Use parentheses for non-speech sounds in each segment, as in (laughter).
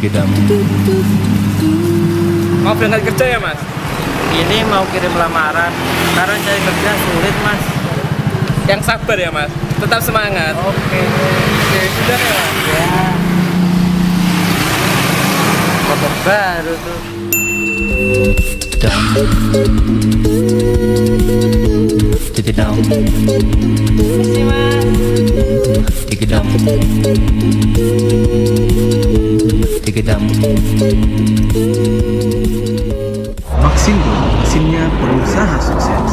kita mau berangkat kerja ya mas ini mau kirim lamaran karena cari kerja sulit mas yang sabar ya mas tetap semangat oke oke sudah ya mas ya motor baru tuh dum Didi dum dum dum Maksimum, mesinnya pengusaha sukses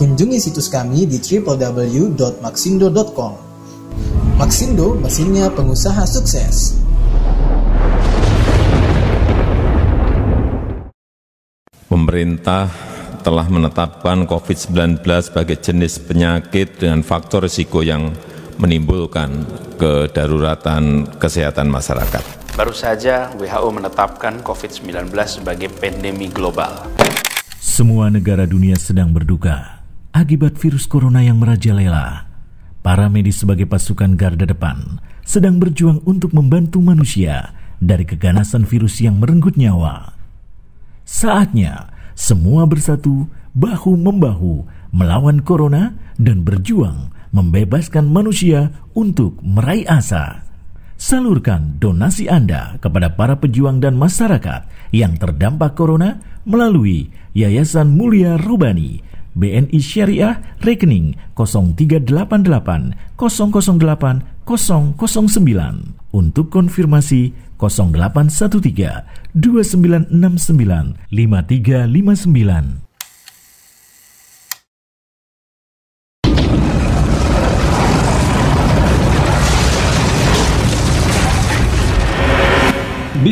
Kunjungi situs kami di www.maxindo.com. Maxindo, mesinnya pengusaha sukses. Pemerintah telah menetapkan COVID-19 sebagai jenis penyakit dengan faktor risiko yang menimbulkan kedaruratan kesehatan masyarakat. Baru saja WHO menetapkan COVID-19 sebagai pandemi global. Semua negara dunia sedang berduka akibat virus corona yang merajalela. Para medis sebagai pasukan garda depan sedang berjuang untuk membantu manusia dari keganasan virus yang merenggut nyawa. Saatnya semua bersatu bahu membahu melawan corona dan berjuang membebaskan manusia untuk meraih asa. Salurkan donasi Anda kepada para pejuang dan masyarakat yang terdampak corona melalui Yayasan Mulia Rubani. BNI Syariah rekening 0388 008 009 untuk konfirmasi 0813 2969 5359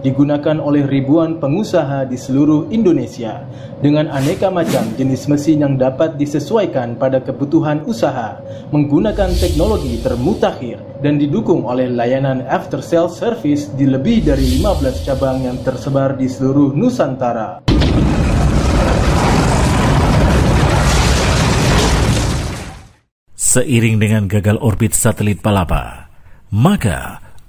digunakan oleh ribuan pengusaha di seluruh Indonesia dengan aneka macam jenis mesin yang dapat disesuaikan pada kebutuhan usaha menggunakan teknologi termutakhir dan didukung oleh layanan after sales service di lebih dari 15 cabang yang tersebar di seluruh Nusantara. Seiring dengan gagal orbit satelit Palapa, maka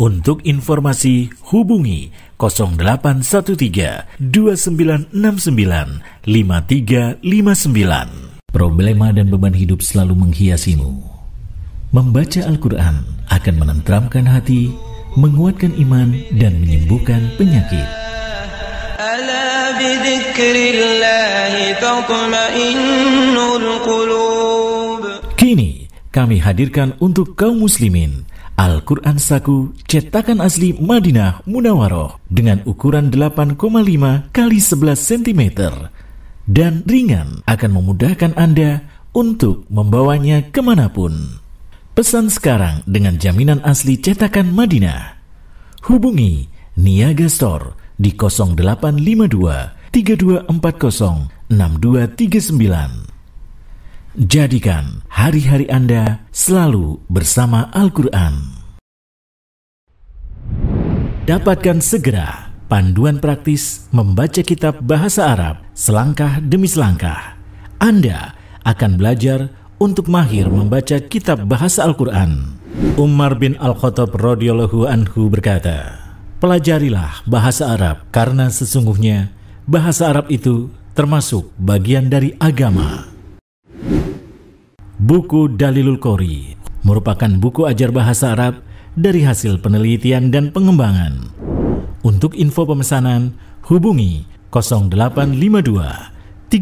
untuk informasi hubungi 0813 2969 5359. Problema dan beban hidup selalu menghiasimu. Membaca Al-Qur'an akan menenteramkan hati, menguatkan iman dan menyembuhkan penyakit. Kini kami hadirkan untuk kaum muslimin Al-Quran Saku cetakan asli Madinah Munawaroh dengan ukuran 8,5 kali 11 cm dan ringan akan memudahkan Anda untuk membawanya kemanapun. Pesan sekarang dengan jaminan asli cetakan Madinah. Hubungi Niaga Store di 0852 3240 6239 Jadikan hari-hari Anda selalu bersama Al-Quran. Dapatkan segera panduan praktis membaca kitab bahasa Arab selangkah demi selangkah. Anda akan belajar untuk mahir membaca kitab bahasa Al-Quran. Umar bin Al-Khattab radhiyallahu anhu berkata, Pelajarilah bahasa Arab karena sesungguhnya bahasa Arab itu termasuk bagian dari agama. Buku Dalilul Qori merupakan buku ajar bahasa Arab dari hasil penelitian dan pengembangan. Untuk info pemesanan, hubungi 0852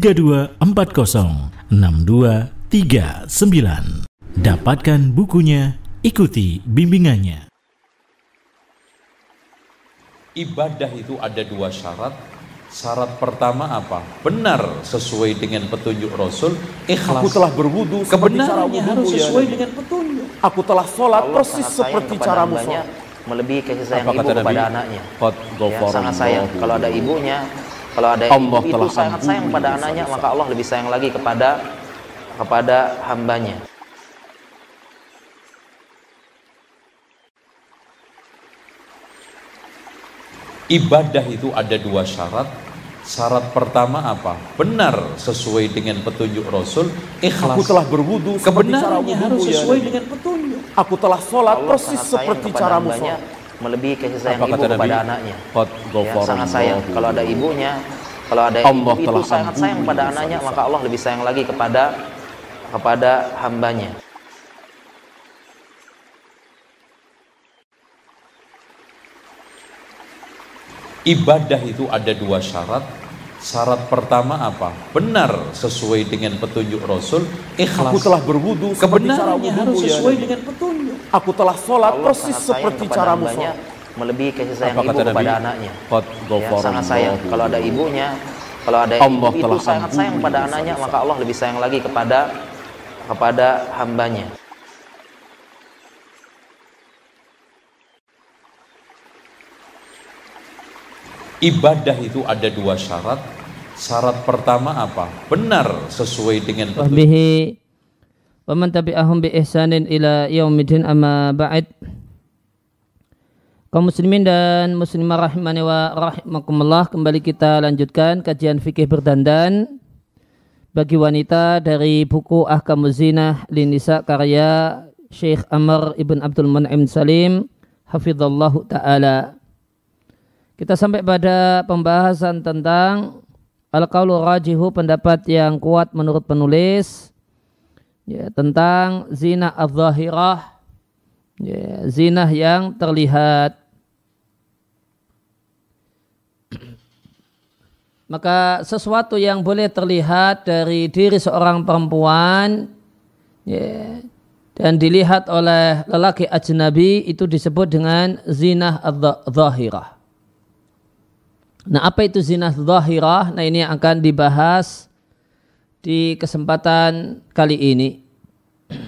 3240 6239. Dapatkan bukunya, ikuti bimbingannya. Ibadah itu ada dua syarat Syarat pertama apa? Benar sesuai dengan petunjuk Rasul. Ikhlas. Aku telah berwudu. Kebenarannya harus sesuai ya. dengan petunjuk. Aku telah sholat Allah persis seperti caramu sholat. Melebihi kasih sayang apa ibu kepada anaknya. ya, sangat sayang. Kalau ada ibunya, kalau ada Allah ibu telah itu sangat sayang kepada anaknya, maka Allah lebih sayang lagi kepada kepada hambanya. ibadah itu ada dua syarat. Syarat pertama apa? Benar sesuai dengan petunjuk Rasul, ikhlas. Aku telah berwudu kebenarannya harus ya sesuai ya, dengan petunjuk. Aku telah sholat Allah persis seperti cara sholat. Melebihi kasih sayang ibu kepada Nabi? anaknya. ya, sangat sayang kalau ada ibunya, kalau ada Allah ibu itu sangat sayang pada anaknya, maka Allah lebih sayang lagi kepada kepada hambanya. Ibadah itu ada dua syarat. Syarat pertama apa? Benar sesuai dengan petunjuk Rasul. Ikhlas. Aku telah berwudu. Kebenarannya harus ya sesuai dengan petunjuk. Aku telah sholat Allah persis seperti cara sholat. Melebihi kasih sayang apa ibu kepada Nabi? anaknya. ya, sangat sayang. Kalau ada ibunya, kalau ada Allah ibu itu sangat sayang kepada anaknya, maka Allah lebih sayang lagi kepada kepada hambanya. ibadah itu ada dua syarat. Syarat pertama apa? Benar sesuai dengan bihi wa man tabi'ahum bi ihsanin ila yaumiddin amma ba'id. Kaum muslimin dan muslimah rahimani wa rahimakumullah, kembali kita lanjutkan kajian fikih berdandan bagi wanita dari buku Ahkamu Zinah Linisa karya Syekh Amr Ibn Abdul Mun'im Salim hafizallahu taala. Kita sampai pada pembahasan tentang al qawlu rajihu pendapat yang kuat menurut penulis ya, tentang zina al-zahirah ya, zina yang terlihat maka sesuatu yang boleh terlihat dari diri seorang perempuan ya, dan dilihat oleh lelaki ajnabi itu disebut dengan zina al-zahirah Nah, apa itu zina zahirah? Nah, ini yang akan dibahas di kesempatan kali ini. (clears throat)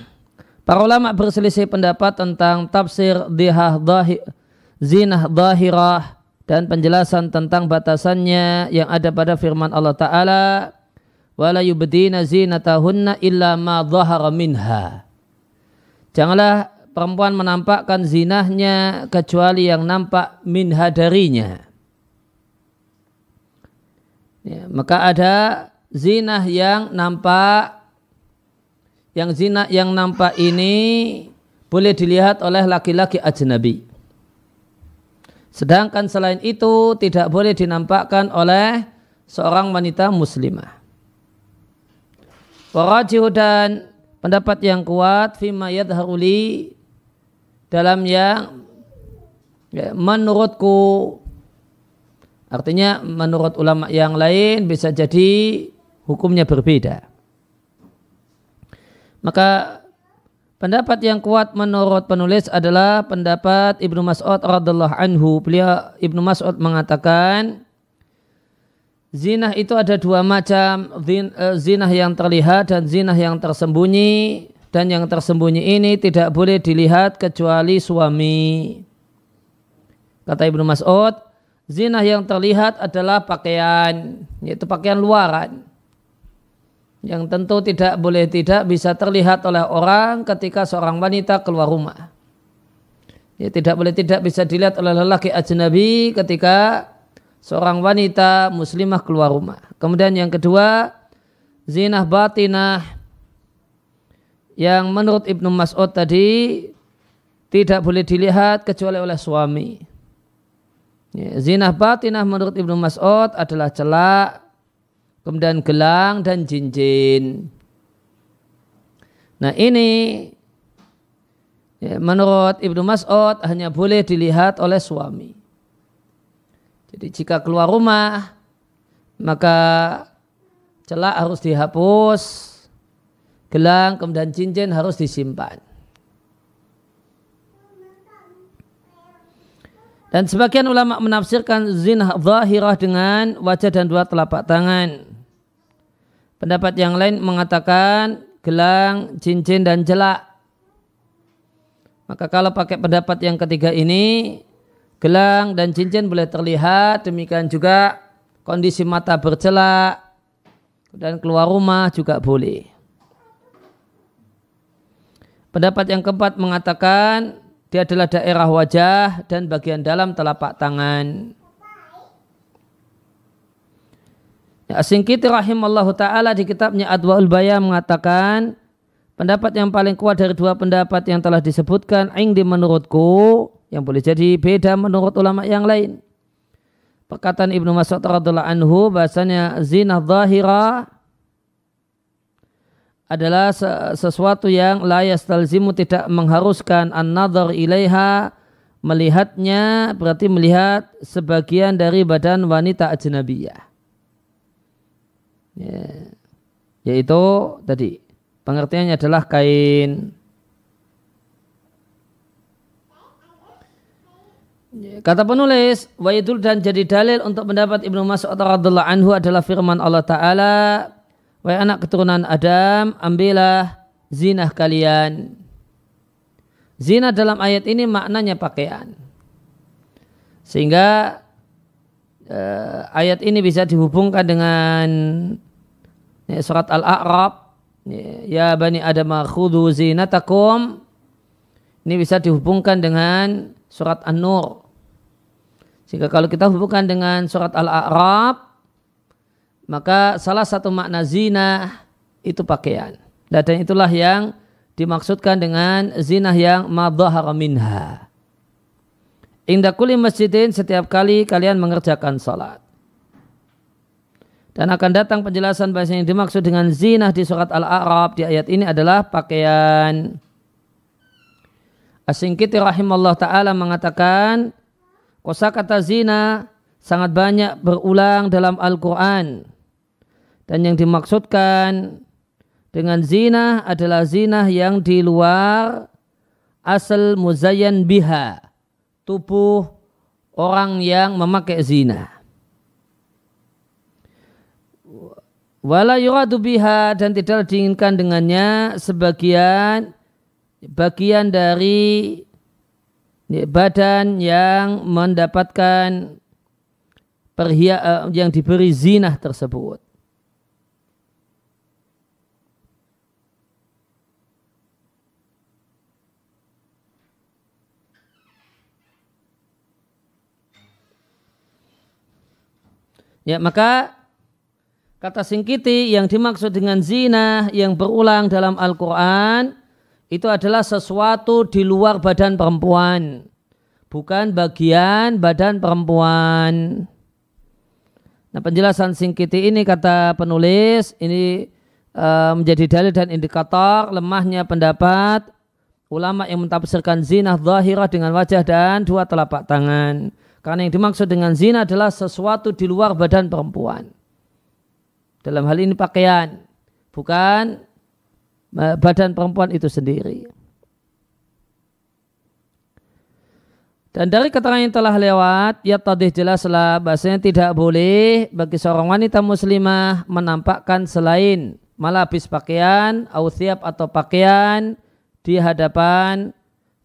Para ulama berselisih pendapat tentang tafsir dihah zahir, zina zahirah dan penjelasan tentang batasannya yang ada pada firman Allah Ta'ala wala yubdina zinatahunna illa ma zahara minha. Janganlah perempuan menampakkan zinahnya kecuali yang nampak minha darinya Ya, maka ada zina yang nampak yang zina yang nampak ini boleh dilihat oleh laki-laki ajnabi. Sedangkan selain itu tidak boleh dinampakkan oleh seorang wanita muslimah. Warajihu dan pendapat yang kuat fima yadharuli dalam yang ya, menurutku Artinya menurut ulama yang lain bisa jadi hukumnya berbeda. Maka pendapat yang kuat menurut penulis adalah pendapat Ibnu Mas'ud radhiallahu anhu. Beliau Ibnu Mas'ud mengatakan Zinah itu ada dua macam, eh, zinah yang terlihat dan zinah yang tersembunyi. Dan yang tersembunyi ini tidak boleh dilihat kecuali suami. Kata Ibnu Mas'ud, Zina yang terlihat adalah pakaian, yaitu pakaian luaran. Yang tentu tidak boleh tidak bisa terlihat oleh orang ketika seorang wanita keluar rumah. Ya, tidak boleh tidak bisa dilihat oleh lelaki ajnabi ketika seorang wanita muslimah keluar rumah. Kemudian yang kedua, zinah batinah yang menurut Ibnu Mas'ud tadi tidak boleh dilihat kecuali oleh suami. Ya, Zina batinah menurut Ibnu Mas'ud adalah celak, kemudian gelang dan cincin. Nah ini ya, menurut Ibnu Mas'ud hanya boleh dilihat oleh suami. Jadi jika keluar rumah maka celak harus dihapus, gelang kemudian cincin harus disimpan. Dan sebagian ulama menafsirkan zina zahirah dengan wajah dan dua telapak tangan. Pendapat yang lain mengatakan gelang, cincin, dan jelak. Maka kalau pakai pendapat yang ketiga ini, gelang dan cincin boleh terlihat, demikian juga kondisi mata bercelak, dan keluar rumah juga boleh. Pendapat yang keempat mengatakan dia adalah daerah wajah dan bagian dalam telapak tangan. Ya, rahim Allah ta'ala di kitabnya Adwa'ul Bayah mengatakan pendapat yang paling kuat dari dua pendapat yang telah disebutkan ingdi menurutku yang boleh jadi beda menurut ulama yang lain. Perkataan Ibnu Mas'ud radhiallahu anhu bahasanya zina zahira adalah sesuatu yang layas talzimu tidak mengharuskan an-nadhar ilaiha melihatnya berarti melihat sebagian dari badan wanita ajnabiyah. Ya. Yaitu tadi pengertiannya adalah kain ya, Kata penulis, waidul dan jadi dalil untuk pendapat Ibnu Mas'ud radhiyallahu anhu adalah firman Allah Ta'ala Wahai anak keturunan Adam, ambillah zinah kalian. Zina dalam ayat ini maknanya pakaian. Sehingga eh, ayat ini bisa dihubungkan dengan ya, surat Al-A'raf. Ya Bani Adam khudu zinatakum. Ini bisa dihubungkan dengan surat An-Nur. Sehingga kalau kita hubungkan dengan surat Al-A'raf, maka salah satu makna zina itu pakaian. Dan itulah yang dimaksudkan dengan zina yang madhahara minha. Indah kuli masjidin setiap kali kalian mengerjakan salat. Dan akan datang penjelasan bahasa yang dimaksud dengan zinah di surat Al-A'raf di ayat ini adalah pakaian. Asingkiti rahimallah ta'ala mengatakan kosa kata zina sangat banyak berulang dalam Al-Quran. Dan yang dimaksudkan dengan zina adalah zina yang di luar asal muzayyan biha, tubuh orang yang memakai zina. Wala yuradu biha dan tidak diinginkan dengannya sebagian bagian dari badan yang mendapatkan perhia eh, yang diberi zinah tersebut. Ya, maka kata singkiti yang dimaksud dengan zina yang berulang dalam Al-Qur'an itu adalah sesuatu di luar badan perempuan, bukan bagian badan perempuan. Nah, penjelasan singkiti ini kata penulis ini e, menjadi dalil dan indikator lemahnya pendapat ulama yang mentafsirkan zina zahirah dengan wajah dan dua telapak tangan. Karena yang dimaksud dengan zina adalah sesuatu di luar badan perempuan. Dalam hal ini pakaian, bukan eh, badan perempuan itu sendiri. Dan dari keterangan yang telah lewat, ya tadi jelaslah bahasanya tidak boleh bagi seorang wanita muslimah menampakkan selain malapis pakaian, ausiap atau pakaian di hadapan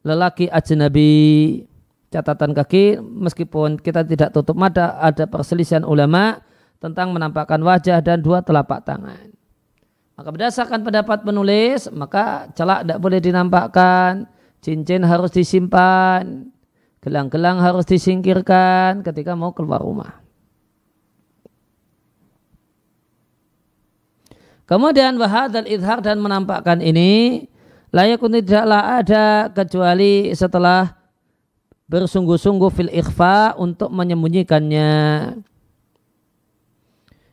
lelaki ajnabi catatan kaki meskipun kita tidak tutup mata ada perselisihan ulama tentang menampakkan wajah dan dua telapak tangan. Maka berdasarkan pendapat penulis, maka celak tidak boleh dinampakkan, cincin harus disimpan, gelang-gelang harus disingkirkan ketika mau keluar rumah. Kemudian wahadal idhar dan menampakkan ini layak tidaklah ada kecuali setelah bersungguh-sungguh fil ikhfa untuk menyembunyikannya.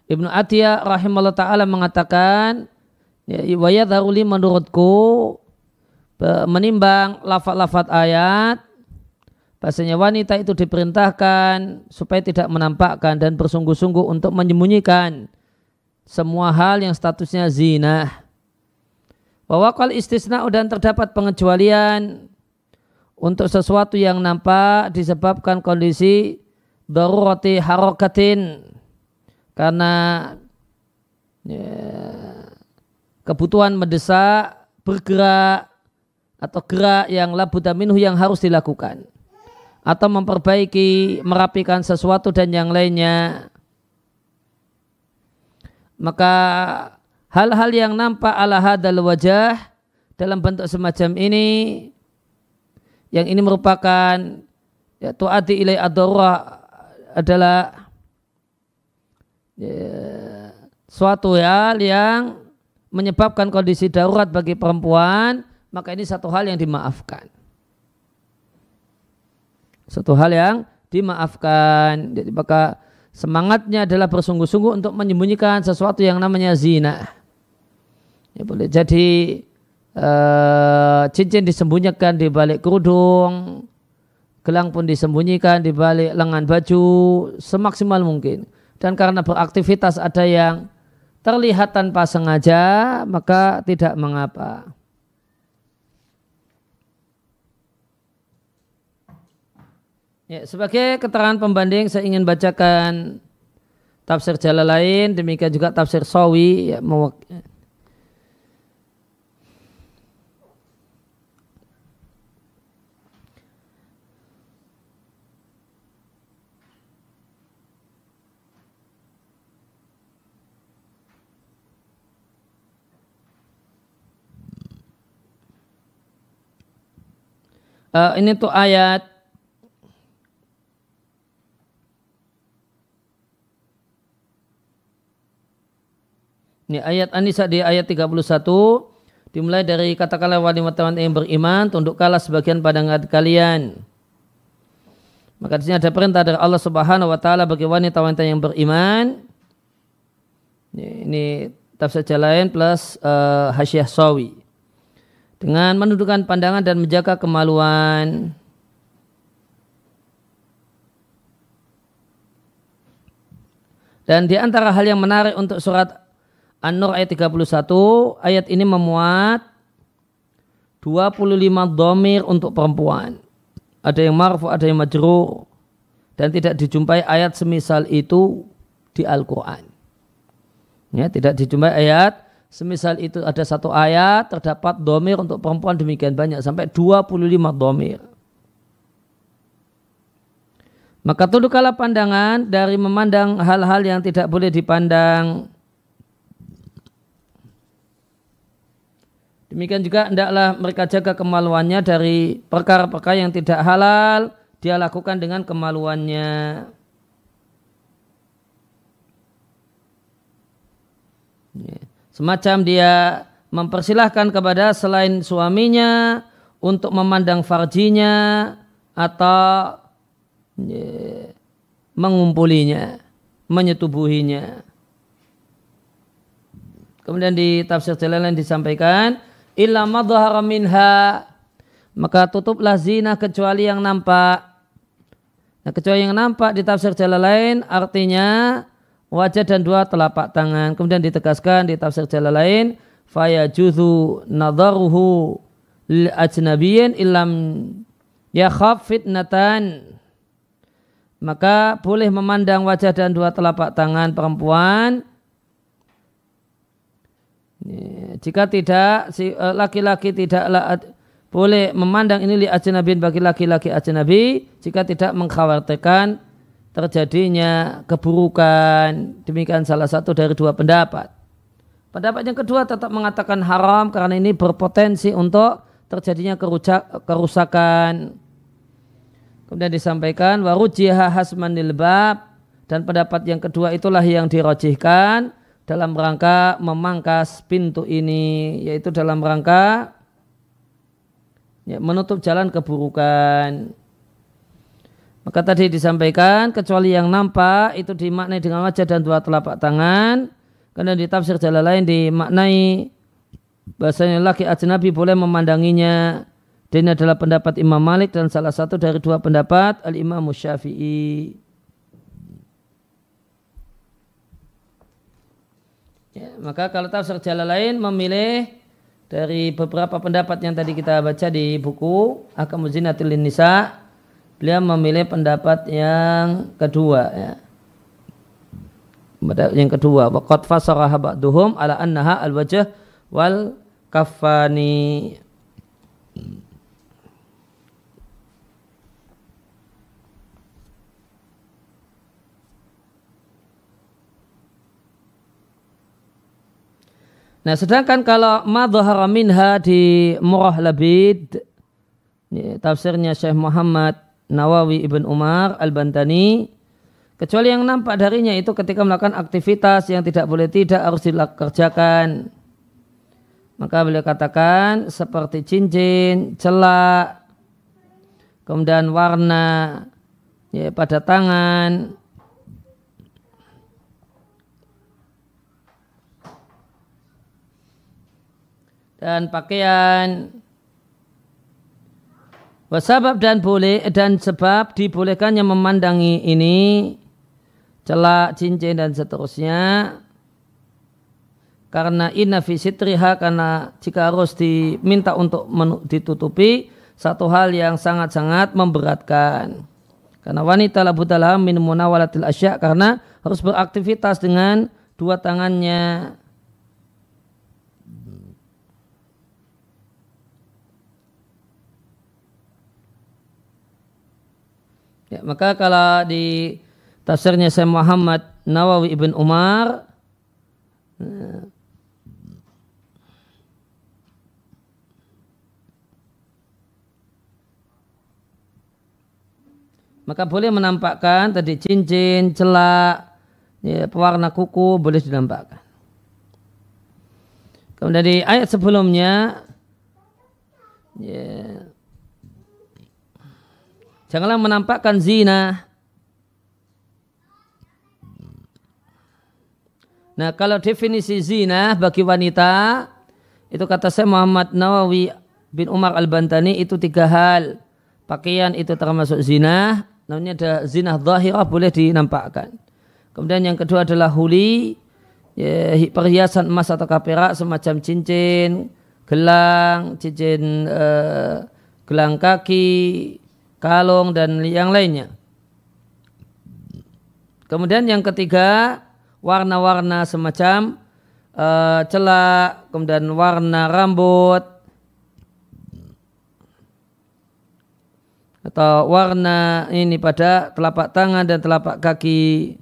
Ibnu Atiyah rahimahullah taala mengatakan ya, wa yadharu menurutku menimbang lafat-lafat ayat bahasanya wanita itu diperintahkan supaya tidak menampakkan dan bersungguh-sungguh untuk menyembunyikan semua hal yang statusnya zina. Bahwa kal istisna dan terdapat pengecualian untuk sesuatu yang nampak disebabkan kondisi darurati harokatin karena ya, kebutuhan mendesak bergerak atau gerak yang labuda yang harus dilakukan atau memperbaiki merapikan sesuatu dan yang lainnya maka hal-hal yang nampak ala hadal wajah dalam bentuk semacam ini yang ini merupakan ya, tuati ilai adora adalah ya, suatu hal yang menyebabkan kondisi darurat bagi perempuan, maka ini satu hal yang dimaafkan. Satu hal yang dimaafkan. Jadi maka semangatnya adalah bersungguh-sungguh untuk menyembunyikan sesuatu yang namanya zina. Ya, boleh jadi Eh, cincin disembunyikan di balik kerudung, gelang pun disembunyikan di balik lengan baju semaksimal mungkin. Dan karena beraktivitas ada yang terlihat tanpa sengaja, maka tidak mengapa. Ya, sebagai keterangan pembanding saya ingin bacakan tafsir jala lain, demikian juga tafsir sawi ya, uh, ini tuh ayat Ini ayat Anisa di ayat 31 dimulai dari katakanlah wali teman yang beriman kalah sebagian pada kalian. Maka di sini ada perintah dari Allah Subhanahu wa taala bagi wanita-wanita yang beriman. Ini, ini tafsir jalan plus uh, Hasyiah Sawi dengan menundukkan pandangan dan menjaga kemaluan. Dan di antara hal yang menarik untuk surat An-Nur ayat 31, ayat ini memuat 25 domir untuk perempuan. Ada yang marfu, ada yang majrur. Dan tidak dijumpai ayat semisal itu di Al-Quran. Ya, tidak dijumpai ayat Semisal itu ada satu ayat terdapat domir untuk perempuan demikian banyak sampai 25 domir. Maka tunduklah pandangan dari memandang hal-hal yang tidak boleh dipandang. Demikian juga hendaklah mereka jaga kemaluannya dari perkara-perkara yang tidak halal dia lakukan dengan kemaluannya. Yeah. Semacam dia mempersilahkan kepada selain suaminya untuk memandang farjinya atau mengumpulinya, menyetubuhinya. Kemudian di tafsir jalan lain disampaikan, illa madhara minha, maka tutuplah zina kecuali yang nampak. Nah, kecuali yang nampak di tafsir jalan lain artinya wajah dan dua telapak tangan. Kemudian ditegaskan di tafsir jalan lain, faya juzu nadaruhu lil ajnabiyin ilam yakhaf fitnatan. Maka boleh memandang wajah dan dua telapak tangan perempuan jika tidak si eh, laki-laki tidak boleh memandang ini li ajnabiyin bagi laki-laki ajnabi jika tidak mengkhawatirkan terjadinya keburukan. Demikian salah satu dari dua pendapat. Pendapat yang kedua tetap mengatakan haram karena ini berpotensi untuk terjadinya kerusakan. Kemudian disampaikan warujiha hasmanil bab dan pendapat yang kedua itulah yang dirojihkan dalam rangka memangkas pintu ini yaitu dalam rangka ya, menutup jalan keburukan. Maka tadi disampaikan kecuali yang nampak itu dimaknai dengan wajah dan dua telapak tangan. Karena di tafsir jalan lain dimaknai bahasanya laki ajnabi boleh memandanginya. Dan ini adalah pendapat Imam Malik dan salah satu dari dua pendapat Al-Imam Syafi'i. Ya, maka kalau tafsir jalan lain memilih dari beberapa pendapat yang tadi kita baca di buku Akamu Nisa' beliau memilih pendapat yang kedua ya. yang kedua waqad fasaraha ba'duhum ala annaha al wal kafani Nah, sedangkan kalau madhahara minha di Murah Labid, ya, tafsirnya Syekh Muhammad Nawawi Ibn Umar Al-Bantani kecuali yang nampak darinya itu ketika melakukan aktivitas yang tidak boleh tidak harus dikerjakan maka beliau katakan seperti cincin, celak, kemudian warna ya, pada tangan, dan pakaian Wasabab dan boleh dan sebab dibolehkannya memandangi ini celak, cincin dan seterusnya karena inna fi karena jika harus diminta untuk ditutupi satu hal yang sangat-sangat memberatkan karena wanita labu dalam min munawalatil asya karena harus beraktivitas dengan dua tangannya Ya, maka kalau di tafsirnya saya Muhammad Nawawi ibn Umar maka boleh menampakkan tadi cincin, celak, ya, pewarna kuku boleh dinampakkan. Kemudian di ayat sebelumnya ya, Janganlah menampakkan zina. Nah, kalau definisi zina bagi wanita itu kata saya Muhammad Nawawi bin Umar Al-Bantani itu tiga hal. Pakaian itu termasuk zina, namanya ada zina zahirah boleh dinampakkan. Kemudian yang kedua adalah huli, ya, perhiasan emas atau perak semacam cincin, gelang, cincin eh, gelang kaki, kalung dan yang lainnya. Kemudian yang ketiga warna-warna semacam uh, celak, kemudian warna rambut atau warna ini pada telapak tangan dan telapak kaki.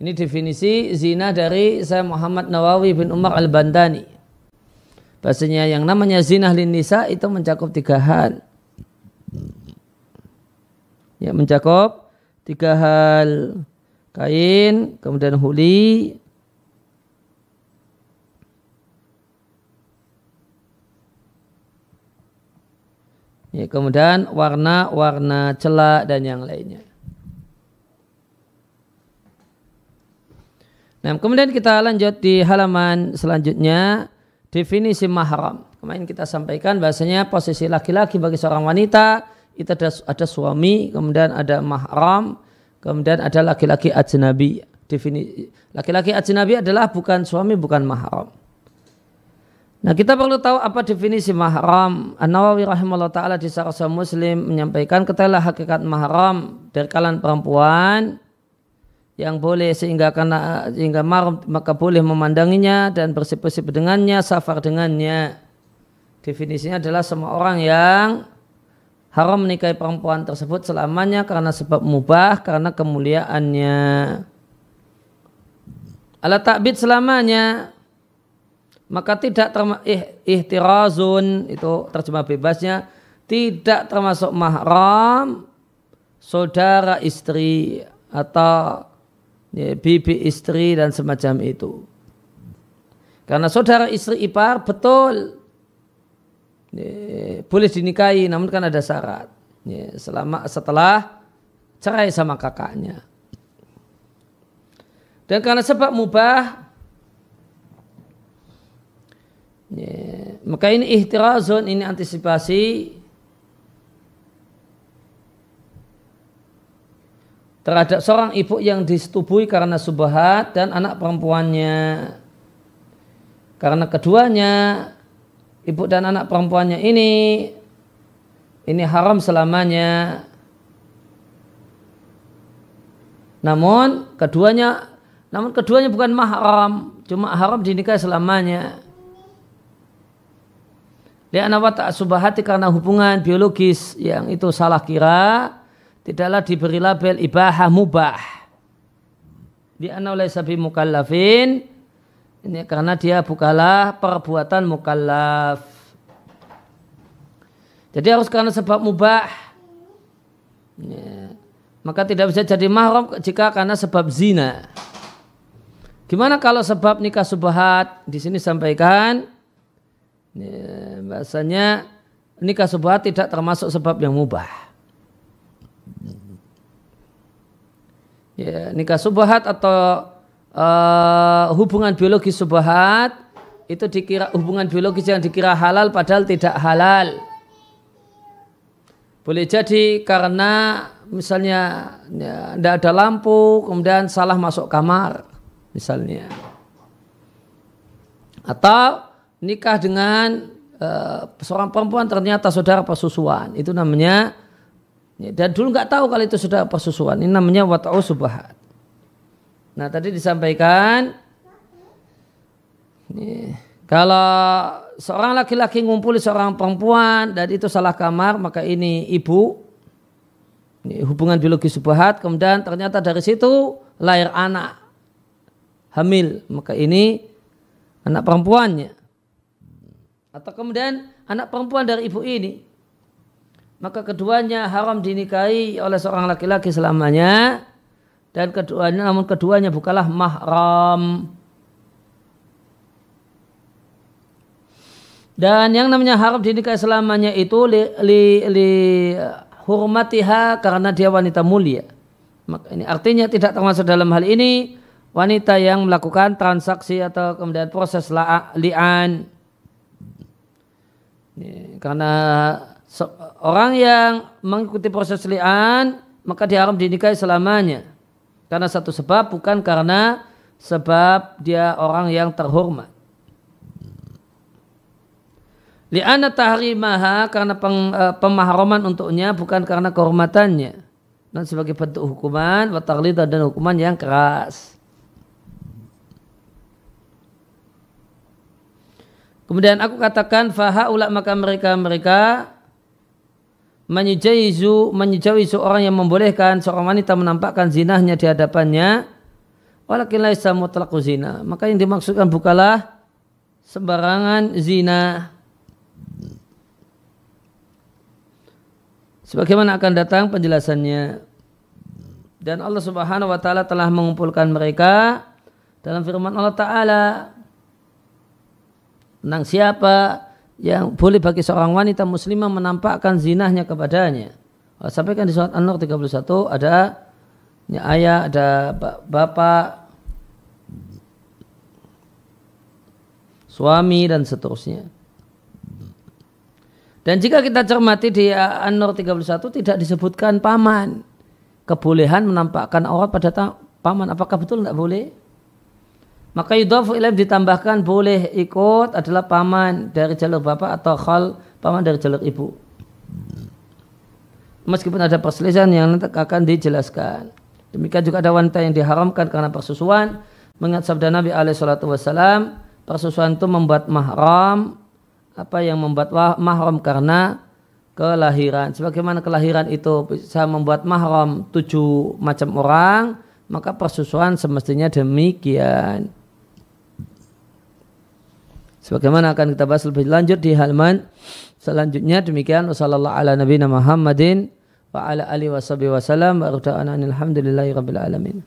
Ini definisi zina dari saya Muhammad Nawawi bin Umar Al-Bandani. Bahasanya yang namanya zina lindisa itu mencakup tiga hal ya mencakup tiga hal kain kemudian huli ya kemudian warna warna celak dan yang lainnya Nah, kemudian kita lanjut di halaman selanjutnya definisi mahram. Kemarin kita sampaikan bahasanya posisi laki-laki bagi seorang wanita itu ada, ada suami, kemudian ada mahram, kemudian ada laki-laki ajnabi. Definisi laki-laki ajnabi adalah bukan suami, bukan mahram. Nah, kita perlu tahu apa definisi mahram. An-Nawawi rahimahullah taala di Sarasa Muslim menyampaikan ketahuilah hakikat mahram dari kalangan perempuan yang boleh sehingga karena sehingga mahram maka boleh memandanginya dan bersip-bersip dengannya, safar dengannya. Definisinya adalah semua orang yang haram menikahi perempuan tersebut selamanya karena sebab mubah karena kemuliaannya ala takbid selamanya maka tidak termasuk ihtirazun itu terjemah bebasnya tidak termasuk mahram saudara istri atau ya, bibi istri dan semacam itu karena saudara istri ipar betul boleh dinikahi namun kan ada syarat ya, selama setelah cerai sama kakaknya dan karena sebab mubah ya, maka ini ihtirazun ini antisipasi terhadap seorang ibu yang disetubui karena subahat dan anak perempuannya karena keduanya ibu dan anak perempuannya ini ini haram selamanya. Namun keduanya namun keduanya bukan mahram, cuma haram dinikahi selamanya. Liana wa subahati karena hubungan biologis yang itu salah kira tidaklah diberi label ibahah mubah. Liana oleh sabi mukallafin ini karena dia bukalah perbuatan mukallaf. Jadi harus karena sebab mubah. Ya. Maka tidak bisa jadi mahram jika karena sebab zina. Gimana kalau sebab nikah subhat? Di sini sampaikan ya, bahasanya nikah subhat tidak termasuk sebab yang mubah. Ya, nikah subhat atau uh, hubungan biologi subhat itu dikira hubungan biologis yang dikira halal padahal tidak halal. Boleh jadi karena misalnya tidak ya, ada lampu, kemudian salah masuk kamar, misalnya. Atau nikah dengan uh, seorang perempuan ternyata saudara persusuan, itu namanya. Ya, dan dulu nggak tahu kalau itu saudara persusuan, ini namanya watau subahat. Nah tadi disampaikan ini, kalau seorang laki-laki ngumpuli seorang perempuan dan itu salah kamar maka ini ibu ini hubungan biologi subhat kemudian ternyata dari situ lahir anak hamil maka ini anak perempuannya atau kemudian anak perempuan dari ibu ini maka keduanya haram dinikahi oleh seorang laki-laki selamanya dan keduanya namun keduanya bukanlah mahram dan yang namanya haram di nikah selamanya itu li, li, li hurmatiha karena dia wanita mulia maka ini artinya tidak termasuk dalam hal ini wanita yang melakukan transaksi atau kemudian proses li'an karena orang yang mengikuti proses li'an maka diharam dinikahi selamanya karena satu sebab bukan karena sebab dia orang yang terhormat. Li'ana tahrimaha karena peng, e, pemahraman untuknya bukan karena kehormatannya. Dan nah, sebagai bentuk hukuman, watarlita dan hukuman yang keras. Kemudian aku katakan faha ulak maka mereka mereka menyejaizu menyujaizu orang yang membolehkan seorang wanita menampakkan zinahnya di hadapannya walakin laisa mutlaqu zina maka yang dimaksudkan bukalah sembarangan zina sebagaimana akan datang penjelasannya dan Allah Subhanahu wa taala telah mengumpulkan mereka dalam firman Allah taala tentang siapa yang boleh bagi seorang wanita muslimah menampakkan zinahnya kepadanya. Sampaikan di surat An-Nur 31 ada ayah, ada bapak, suami dan seterusnya. Dan jika kita cermati di An-Nur 31 tidak disebutkan paman. Kebolehan menampakkan aurat pada paman apakah betul tidak boleh? Maka yudhafu ilaih ditambahkan boleh ikut adalah paman dari jalur bapak atau khal paman dari jalur ibu. Meskipun ada perselisihan yang nanti akan dijelaskan. Demikian juga ada wanita yang diharamkan karena persusuan. Mengingat sabda Nabi alaih salatu wassalam, persusuan itu membuat mahram. Apa yang membuat mahram karena kelahiran. Sebagaimana kelahiran itu bisa membuat mahram tujuh macam orang, maka persusuan semestinya demikian. Sebagaimana akan kita bahas lebih lanjut di halaman selanjutnya. Demikian wasallallahu ala nabiyina Muhammadin wa ala ali washabi wasallam. Alhamdulillahi rabbil alamin.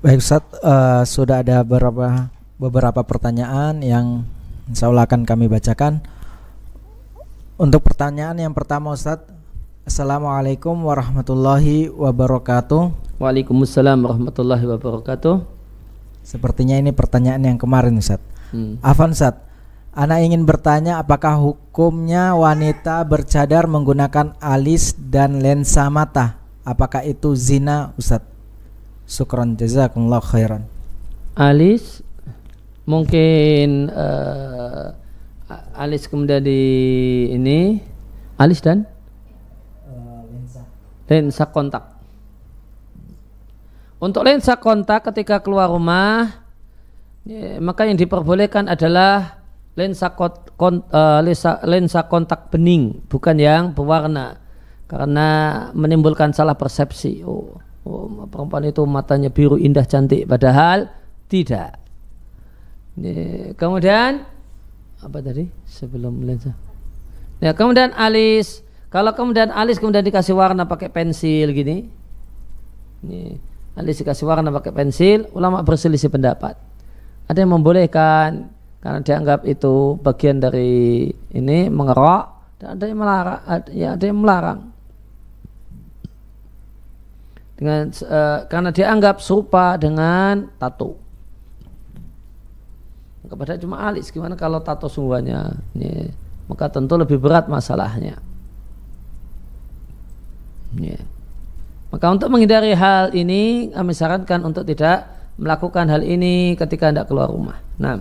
Baik Ustaz, uh, sudah ada beberapa beberapa pertanyaan yang insya Allah akan kami bacakan. Untuk pertanyaan yang pertama Ustadz Assalamualaikum warahmatullahi wabarakatuh. Waalaikumsalam warahmatullahi wabarakatuh. Sepertinya ini pertanyaan yang kemarin Ustaz. Hmm. Afan Ustaz, Ana ingin bertanya apakah hukumnya wanita bercadar menggunakan alis dan lensa mata? Apakah itu zina Ustaz? Syukran jazakumullah khairan. Alis mungkin uh, alis kemudian di ini alis dan lensa kontak. Untuk lensa kontak ketika keluar rumah, ya, maka yang diperbolehkan adalah lensa, kot, kon, uh, lensa, lensa kontak bening, bukan yang berwarna, karena menimbulkan salah persepsi. Oh, oh perempuan itu matanya biru indah cantik, padahal tidak. Ya, kemudian apa tadi sebelum lensa? Ya, kemudian alis kalau kemudian alis kemudian dikasih warna pakai pensil gini, ini alis dikasih warna pakai pensil, ulama berselisih pendapat. Ada yang membolehkan karena dianggap itu bagian dari ini mengerok dan ada yang melarang, ya ada yang melarang. Dengan uh, karena dianggap serupa dengan tato kepada cuma alis gimana kalau tato semuanya, ini maka tentu lebih berat masalahnya Ya. Maka untuk menghindari hal ini kami sarankan untuk tidak melakukan hal ini ketika Anda keluar rumah. Nah.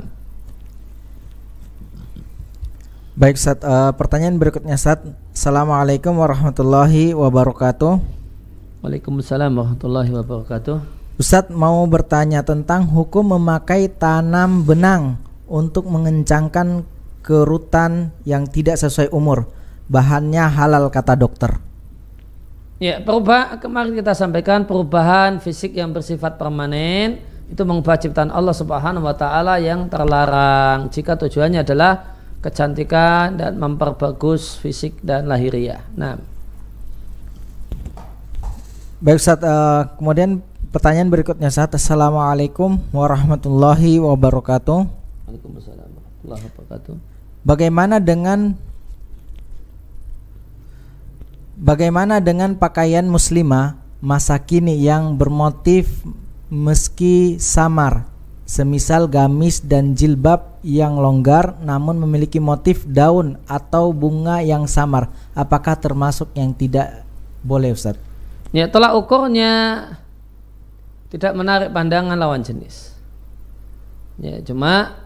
Baik, saat uh, eh, pertanyaan berikutnya saat Assalamualaikum warahmatullahi wabarakatuh. Waalaikumsalam warahmatullahi wabarakatuh. Ustadz mau bertanya tentang hukum memakai tanam benang untuk mengencangkan kerutan yang tidak sesuai umur. Bahannya halal kata dokter. Ya, perubahan kemarin kita sampaikan perubahan fisik yang bersifat permanen itu mengubah ciptaan Allah Subhanahu wa taala yang terlarang jika tujuannya adalah kecantikan dan memperbagus fisik dan lahiriah. Nah. Baik saat uh, eh, kemudian pertanyaan berikutnya saat Assalamualaikum warahmatullahi wabarakatuh. Waalaikumsalam warahmatullahi wabarakatuh. Bagaimana dengan Bagaimana dengan pakaian muslimah masa kini yang bermotif meski samar, semisal gamis dan jilbab yang longgar namun memiliki motif daun atau bunga yang samar? Apakah termasuk yang tidak boleh Ustaz? Ya, tolak ukurnya tidak menarik pandangan lawan jenis. Ya, cuma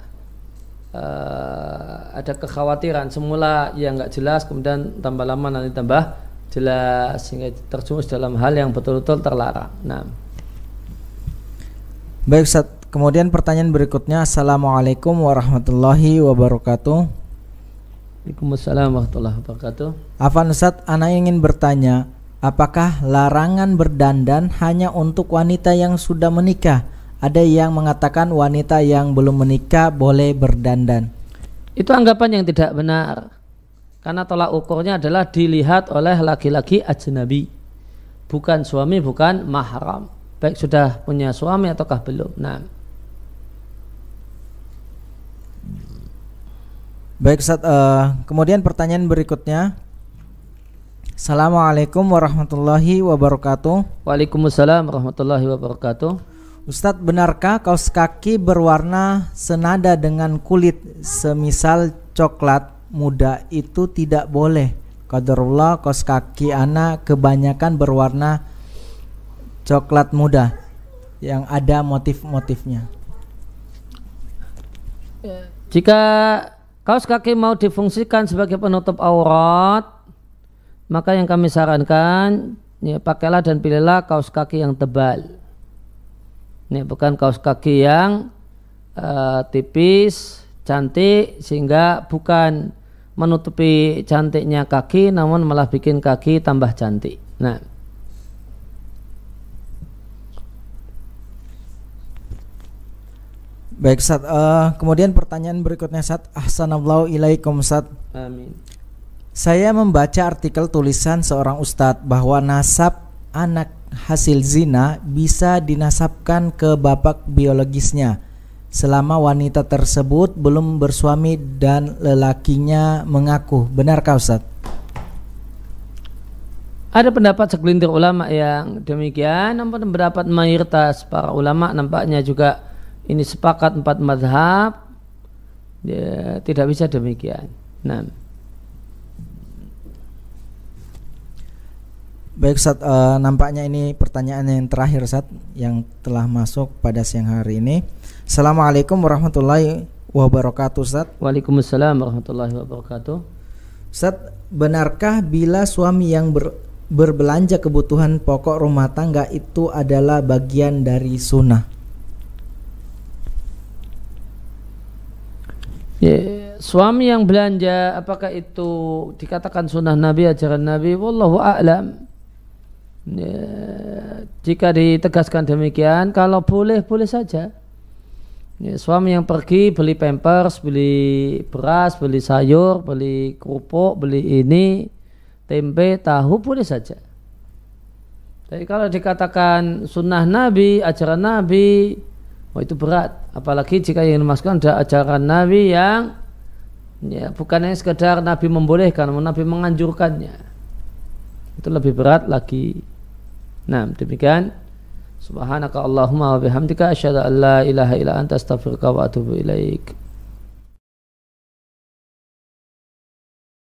uh, ada kekhawatiran semula yang nggak jelas kemudian tambah lama nanti tambah jelas sehingga terjumus dalam hal yang betul-betul terlarang. Nah. Baik Ustaz, kemudian pertanyaan berikutnya Assalamualaikum warahmatullahi wabarakatuh. Waalaikumsalam warahmatullahi wabarakatuh. Afan Ustaz, ana ingin bertanya, apakah larangan berdandan hanya untuk wanita yang sudah menikah? Ada yang mengatakan wanita yang belum menikah boleh berdandan. Itu anggapan yang tidak benar karena tolak ukurnya adalah dilihat oleh laki-laki ajnabi. Bukan suami, bukan mahram. Baik sudah punya suami ataukah belum. Nah. Baik saat uh, eh, kemudian pertanyaan berikutnya. Assalamualaikum warahmatullahi wabarakatuh. Waalaikumsalam warahmatullahi wabarakatuh. Ustadz, benarkah kaos kaki berwarna senada dengan kulit semisal coklat muda itu tidak boleh Qadarullah kos kaki anak kebanyakan berwarna coklat muda yang ada motif-motifnya. Ya. Jika kaos kaki mau difungsikan sebagai penutup aurat, maka yang kami sarankan ya, pakailah dan pilihlah kaos kaki yang tebal. Ini bukan kaos kaki yang uh, tipis, cantik sehingga bukan menutupi cantiknya kaki namun malah bikin kaki tambah cantik. Nah, Baik Sat, uh, kemudian pertanyaan berikutnya Sat Ahsanallahu ilaikum Sat Amin Saya membaca artikel tulisan seorang ustadz bahwa nasab anak hasil zina bisa dinasabkan ke bapak biologisnya selama wanita tersebut belum bersuami dan lelakinya mengaku. Benarkah Ustaz? Ada pendapat segelintir ulama yang demikian, namun pendapat mayoritas para ulama nampaknya juga ini sepakat empat madhab, ya, tidak bisa demikian. Nah. Baik saat uh, eh, nampaknya ini pertanyaan yang terakhir saat yang telah masuk pada siang hari ini. Assalamualaikum warahmatullahi wabarakatuh saat Waalaikumsalam warahmatullahi wabarakatuh. saat benarkah bila suami yang ber, berbelanja kebutuhan pokok rumah tangga itu adalah bagian dari sunnah? Ya, suami yang belanja apakah itu dikatakan sunnah Nabi ajaran Nabi? Wallahu a'lam Ya, jika ditegaskan demikian, kalau boleh boleh saja. Ya, suami yang pergi beli pampers, beli beras, beli sayur, beli kerupuk, beli ini, tempe, tahu boleh saja. Tapi kalau dikatakan sunnah Nabi, ajaran Nabi, oh itu berat. Apalagi jika yang dimasukkan ada ajaran Nabi yang ya, bukan hanya sekedar Nabi membolehkan, namun Nabi menganjurkannya itu lebih berat lagi nah demikian subhanaka allahumma wa bihamdika asyhadu an la ilaha illa anta astaghfiruka wa atubu ilaika